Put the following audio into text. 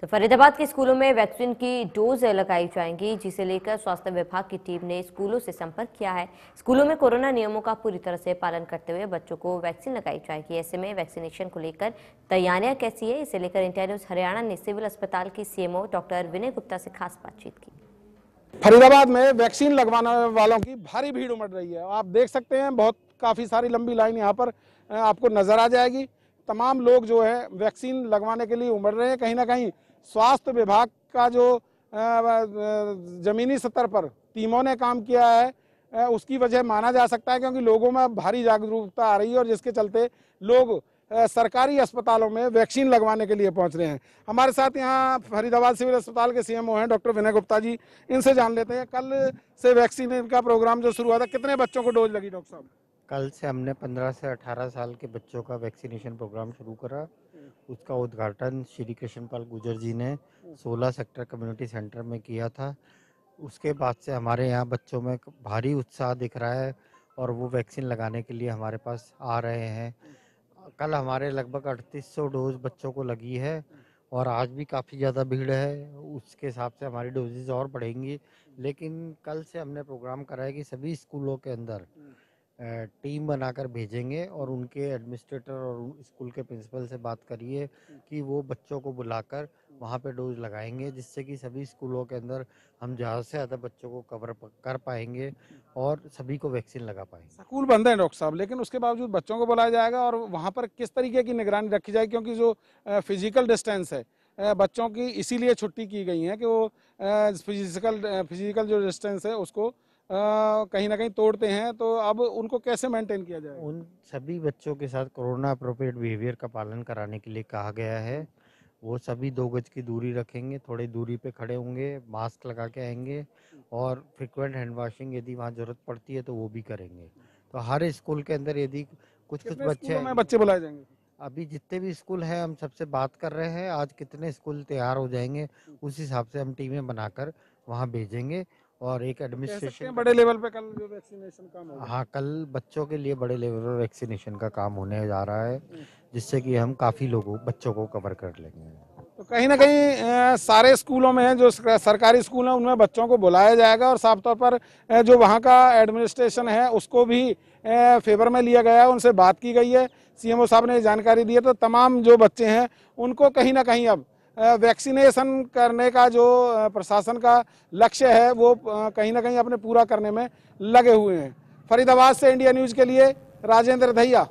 तो फरीदाबाद के स्कूलों में वैक्सीन की डोज लगाई जाएंगी जिसे लेकर स्वास्थ्य विभाग की टीम ने स्कूलों से संपर्क किया है स्कूलों में कोरोना नियमों का पूरी तरह से पालन करते हुए बच्चों को वैक्सीन लगाई जाएगी ऐसे में वैक्सीनेशन को लेकर तैयारियां कैसी है इसे लेकर इंडिया न्यूज हरियाणा ने सिविल अस्पताल की सीएमओ डॉक्टर विनय गुप्ता से खास बातचीत की फरीदाबाद में वैक्सीन लगवाने वालों की भारी भीड़ उमड़ रही है आप देख सकते हैं बहुत काफ़ी सारी लंबी लाइन यहाँ पर आपको नज़र आ जाएगी तमाम लोग जो है वैक्सीन लगवाने के लिए उमड़ रहे हैं कहीं ना कहीं स्वास्थ्य विभाग का जो ज़मीनी स्तर पर टीमों ने काम किया है उसकी वजह माना जा सकता है क्योंकि लोगों में भारी जागरूकता आ रही है और जिसके चलते लोग सरकारी अस्पतालों में वैक्सीन लगवाने के लिए पहुंच रहे हैं हमारे साथ यहाँ फरीदाबाद सिविल अस्पताल के सीएमओ हैं डॉक्टर विनय गुप्ता जी इनसे जान लेते हैं कल से वैक्सीन का प्रोग्राम जो शुरू हुआ था कितने बच्चों को डोज लगी डॉक्टर साहब कल से हमने 15 से 18 साल के बच्चों का वैक्सीनेशन प्रोग्राम शुरू करा उसका उद्घाटन श्री कृष्णपाल गुजर जी ने 16 सेक्टर कम्युनिटी सेंटर में किया था उसके बाद से हमारे यहाँ बच्चों में भारी उत्साह दिख रहा है और वो वैक्सीन लगाने के लिए हमारे पास आ रहे हैं कल हमारे लगभग 3800 डोज बच्चों को लगी है और आज भी काफ़ी ज़्यादा भीड़ है उसके हिसाब से हमारी डोजेज और बढ़ेंगी लेकिन कल से हमने प्रोग्राम कराया कि सभी स्कूलों के अंदर टीम बनाकर भेजेंगे और उनके एडमिनिस्ट्रेटर और स्कूल के प्रिंसिपल से बात करिए कि वो बच्चों को बुलाकर वहाँ पे डोज लगाएंगे जिससे कि सभी स्कूलों के अंदर हम ज़्यादा से ज़्यादा बच्चों को कवर कर पाएंगे और सभी को वैक्सीन लगा पाएंगे स्कूल बंद हैं डॉक्टर साहब लेकिन उसके बावजूद बच्चों को बुलाया जाएगा और वहाँ पर किस तरीके की निगरानी रखी जाएगी क्योंकि जो फिजिकल डिस्टेंस है बच्चों की इसीलिए छुट्टी की गई है कि वो फिजिकल फिजिकल जो डिस्टेंस है उसको कहीं ना कहीं तोड़ते हैं तो अब उनको कैसे मेंटेन किया जाए उन सभी बच्चों के साथ कोरोना अप्रोप्रिएट बिहेवियर का पालन कराने के लिए कहा गया है वो सभी दो गज की दूरी रखेंगे थोड़ी दूरी पे खड़े होंगे मास्क लगा के आएंगे और फ्रिक्वेंट हैंड वॉशिंग यदि वहाँ ज़रूरत पड़ती है तो वो भी करेंगे तो हर स्कूल के अंदर यदि कुछ कुछ बच्चे बच्चे बुलाए जाएंगे अभी जितने भी स्कूल हैं हम सबसे बात कर रहे हैं आज कितने स्कूल तैयार हो जाएंगे उस हिसाब से हम टीमें बनाकर वहाँ भेजेंगे और एक एडमिनिस्ट्रेशन तो बड़े लेवल पे कल जो वैक्सीनेशन काम हाँ कल बच्चों के लिए बड़े लेवल पर वैक्सीनेशन का काम होने जा रहा है जिससे कि हम काफ़ी लोगों बच्चों को कवर कर लेंगे तो कहीं ना कहीं सारे स्कूलों में जो सरकारी स्कूल हैं उनमें बच्चों को बुलाया जाएगा और साफ तौर पर जो वहाँ का एडमिनिस्ट्रेशन है उसको भी फेवर में लिया गया है उनसे बात की गई है सीएमओ साहब ने जानकारी दी है तो तमाम जो बच्चे हैं उनको कहीं ना कहीं अब वैक्सीनेशन करने का जो प्रशासन का लक्ष्य है वो कहीं ना कहीं अपने पूरा करने में लगे हुए हैं फरीदाबाद से इंडिया न्यूज़ के लिए राजेंद्र दहिया